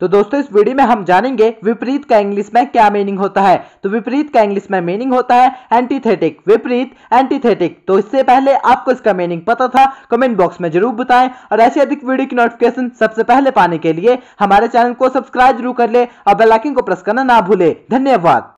तो दोस्तों इस वीडियो में हम जानेंगे विपरीत का इंग्लिश में क्या मीनिंग होता है तो विपरीत का इंग्लिश में मीनिंग होता है एंटीथेटिक विपरीत एंटीथेटिक तो इससे पहले आपको इसका मीनिंग पता था कमेंट बॉक्स में जरूर बताएं और ऐसी अधिक वीडियो की नोटिफिकेशन सबसे पहले पाने के लिए हमारे चैनल को सब्सक्राइब जरूर कर ले और बेलाइकिन को प्रेस करना ना भूले धन्यवाद